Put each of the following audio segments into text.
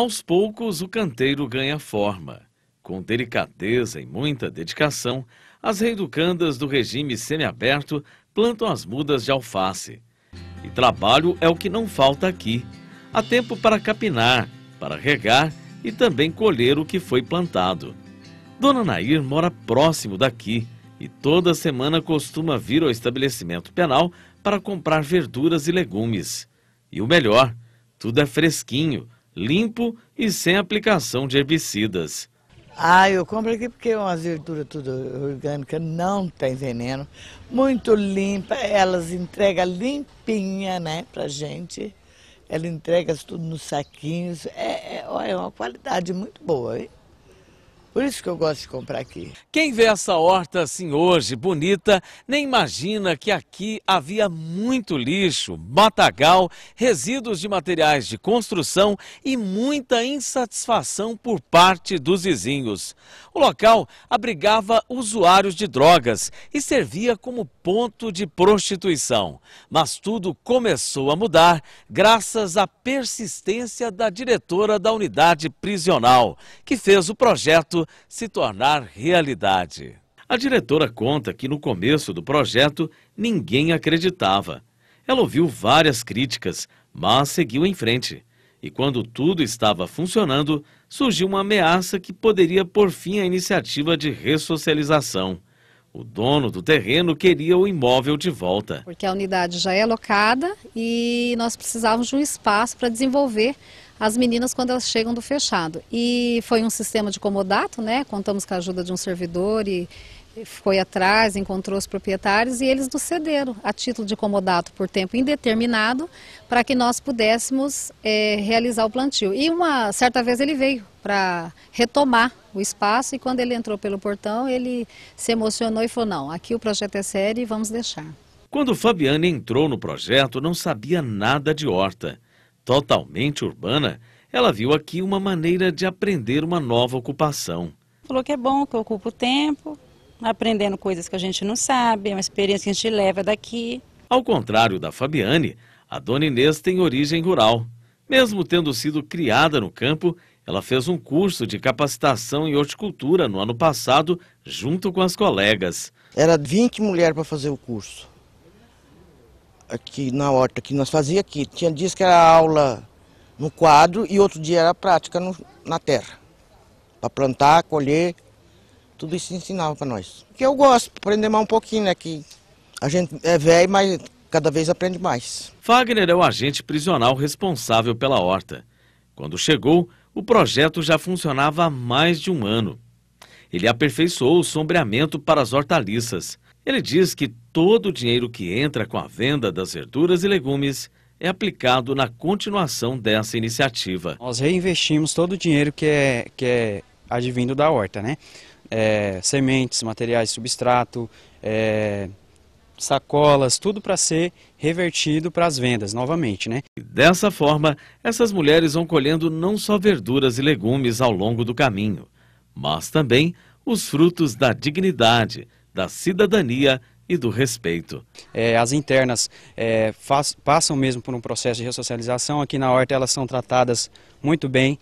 Aos poucos, o canteiro ganha forma. Com delicadeza e muita dedicação, as reeducandas do regime semiaberto plantam as mudas de alface. E trabalho é o que não falta aqui. Há tempo para capinar, para regar e também colher o que foi plantado. Dona Nair mora próximo daqui e toda semana costuma vir ao estabelecimento penal para comprar verduras e legumes. E o melhor, tudo é fresquinho, limpo e sem aplicação de herbicidas. Ah, eu compro aqui porque é umas verduras tudo orgânica, não tem veneno, muito limpa, elas entregam limpinha, né, pra gente. Ela entrega tudo nos saquinhos, é, é, é uma qualidade muito boa, hein? Por isso que eu gosto de comprar aqui. Quem vê essa horta assim hoje, bonita, nem imagina que aqui havia muito lixo, matagal, resíduos de materiais de construção e muita insatisfação por parte dos vizinhos. O local abrigava usuários de drogas e servia como ponto de prostituição. Mas tudo começou a mudar graças à persistência da diretora da unidade prisional, que fez o projeto projeto se tornar realidade. A diretora conta que no começo do projeto ninguém acreditava. Ela ouviu várias críticas, mas seguiu em frente. E quando tudo estava funcionando, surgiu uma ameaça que poderia pôr fim à iniciativa de ressocialização. O dono do terreno queria o imóvel de volta. Porque a unidade já é alocada e nós precisávamos de um espaço para desenvolver as meninas quando elas chegam do fechado. E foi um sistema de comodato, né? Contamos com a ajuda de um servidor e foi atrás, encontrou os proprietários e eles nos cederam a título de comodato por tempo indeterminado para que nós pudéssemos é, realizar o plantio. E uma certa vez ele veio para retomar o espaço e quando ele entrou pelo portão ele se emocionou e falou, não, aqui o projeto é sério e vamos deixar. Quando Fabiane entrou no projeto, não sabia nada de horta totalmente urbana, ela viu aqui uma maneira de aprender uma nova ocupação. Falou que é bom, que ocupa o tempo, aprendendo coisas que a gente não sabe, é uma experiência que a gente leva daqui. Ao contrário da Fabiane, a dona Inês tem origem rural. Mesmo tendo sido criada no campo, ela fez um curso de capacitação em horticultura no ano passado, junto com as colegas. Era 20 mulheres para fazer o curso aqui na horta que nós fazia aqui. Tinha dias que era aula no quadro e outro dia era prática no, na terra. Para plantar, colher, tudo isso ensinava para nós. Que eu gosto, aprender mais um pouquinho, né? Que a gente é velho, mas cada vez aprende mais. Wagner é o agente prisional responsável pela horta. Quando chegou, o projeto já funcionava há mais de um ano. Ele aperfeiçoou o sombreamento para as hortaliças. Ele diz que todo o dinheiro que entra com a venda das verduras e legumes é aplicado na continuação dessa iniciativa. Nós reinvestimos todo o dinheiro que é, que é advindo da horta, né? É, sementes, materiais, substrato, é, sacolas, tudo para ser revertido para as vendas novamente, né? dessa forma, essas mulheres vão colhendo não só verduras e legumes ao longo do caminho, mas também os frutos da dignidade, da cidadania e do respeito. É, as internas é, faz, passam mesmo por um processo de ressocialização. Aqui na horta elas são tratadas muito bem,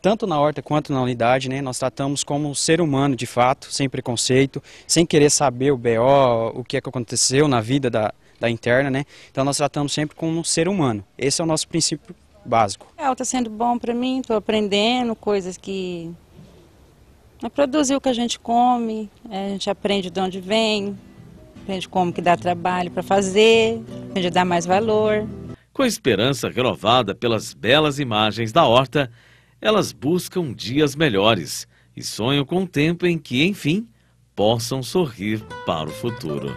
tanto na horta quanto na unidade, né? Nós tratamos como um ser humano de fato, sem preconceito, sem querer saber o BO, o que é que aconteceu na vida da, da interna, né? Então nós tratamos sempre como um ser humano. Esse é o nosso princípio básico. está é, sendo bom para mim, estou aprendendo coisas que é produzir o que a gente come, é, a gente aprende de onde vem, Aprende como que dá trabalho para fazer, aprende a dar mais valor. Com a esperança renovada pelas belas imagens da horta, elas buscam dias melhores e sonham com um tempo em que, enfim, possam sorrir para o futuro.